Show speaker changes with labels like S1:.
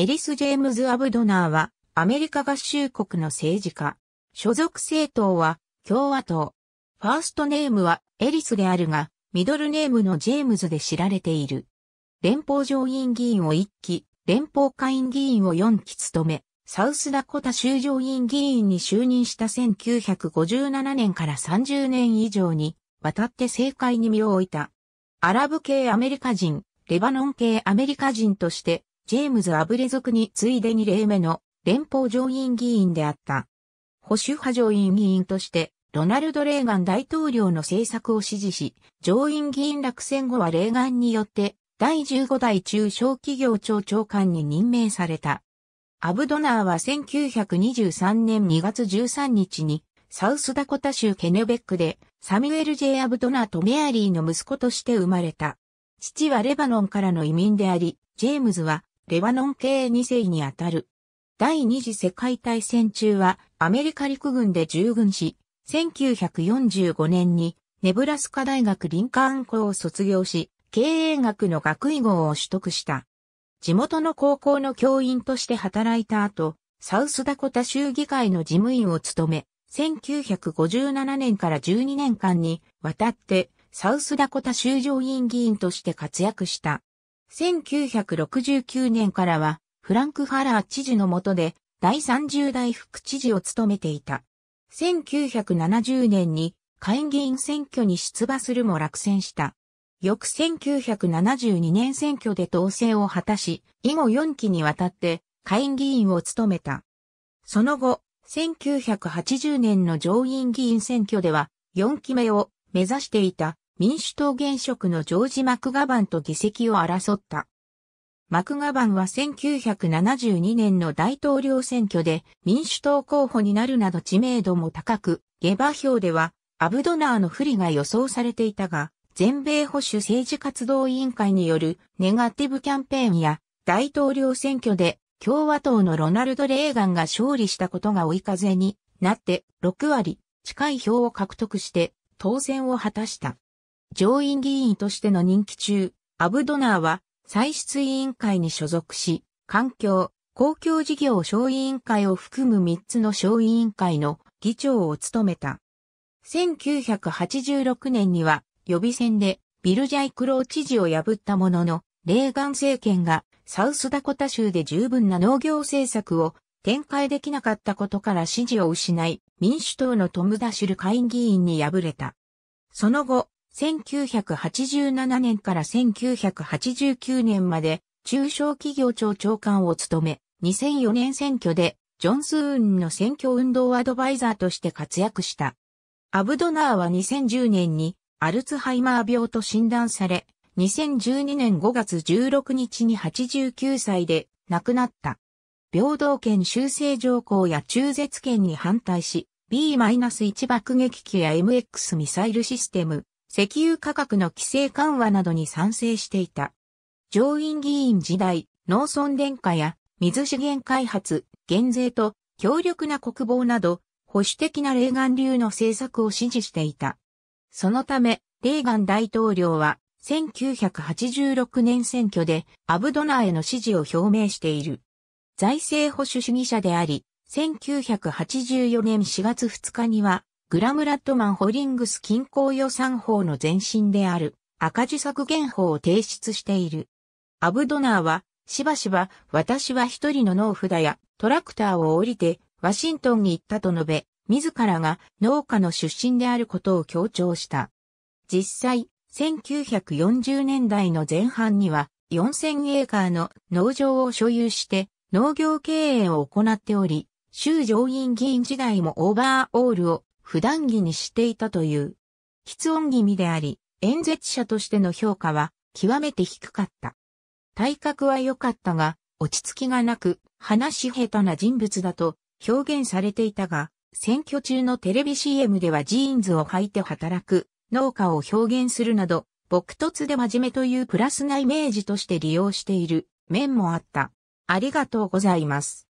S1: エリス・ジェームズ・アブドナーは、アメリカ合衆国の政治家。所属政党は、共和党。ファーストネームは、エリスであるが、ミドルネームのジェームズで知られている。連邦上院議員を1期、連邦下院議員を4期務め、サウスダコタ州上院議員に就任した1957年から30年以上に、渡って政界に身を置いた。アラブ系アメリカ人、レバノン系アメリカ人として、ジェームズ・アブレ族に次いで2例目の連邦上院議員であった。保守派上院議員として、ロナルド・レーガン大統領の政策を支持し、上院議員落選後はレーガンによって、第15代中小企業庁長官に任命された。アブドナーは1923年2月13日に、サウスダコタ州ケネベックで、サミュエル・ジェイ・アブドナーとメアリーの息子として生まれた。父はレバノンからの移民であり、ジェームズはレバノン系2世にあたる。第二次世界大戦中はアメリカ陸軍で従軍し、1945年にネブラスカ大学リンカーン校を卒業し、経営学の学位号を取得した。地元の高校の教員として働いた後、サウスダコタ州議会の事務員を務め、1957年から12年間にわたってサウスダコタ州上院議員として活躍した。1969年からは、フランク・ファラー知事の下で、第30代副知事を務めていた。1970年に、会議員選挙に出馬するも落選した。翌1972年選挙で当選を果たし、以後4期にわたって会議員を務めた。その後、1980年の上院議員選挙では4期目を目指していた民主党現職のジョージ・マクガバンと議席を争った。マクガバンは1972年の大統領選挙で民主党候補になるなど知名度も高く、下馬評ではアブドナーの不利が予想されていたが、全米保守政治活動委員会によるネガティブキャンペーンや大統領選挙で共和党のロナルド・レーガンが勝利したことが追い風になって6割近い票を獲得して当選を果たした。上院議員としての任期中、アブドナーは歳出委員会に所属し、環境、公共事業小委員会を含む3つの小委員会の議長を務めた。1986年には予備選でビルジャイクロー知事を破ったものの、レーガン政権がサウスダコタ州で十分な農業政策を展開できなかったことから支持を失い、民主党のトム・ダシュル下院議員に敗れた。その後、1987年から1989年まで中小企業庁長官を務め、2004年選挙でジョン・スーンの選挙運動アドバイザーとして活躍した。アブドナーは2010年にアルツハイマー病と診断され、2012年5月16日に89歳で亡くなった。平等権修正条項や中絶権に反対し、B-1 爆撃機や MX ミサイルシステム、石油価格の規制緩和などに賛成していた。上院議員時代、農村電化や水資源開発、減税と強力な国防など、保守的なレーガン流の政策を支持していた。そのため、レーガン大統領は1986年選挙でアブドナーへの支持を表明している。財政保守主義者であり、1984年4月2日にはグラムラッドマンホリングス均衡予算法の前身である赤字削減法を提出している。アブドナーは、しばしば私は一人の農夫だやトラクターを降りてワシントンに行ったと述べ、自らが農家の出身であることを強調した。実際、1940年代の前半には4000エーカーの農場を所有して農業経営を行っており、州上院議員時代もオーバーオールを普段着にしていたという。室音気味であり、演説者としての評価は極めて低かった。体格は良かったが、落ち着きがなく、話し下手な人物だと表現されていたが、選挙中のテレビ CM ではジーンズを履いて働く、農家を表現するなど、朴突で真面目というプラスなイメージとして利用している面もあった。ありがとうございます。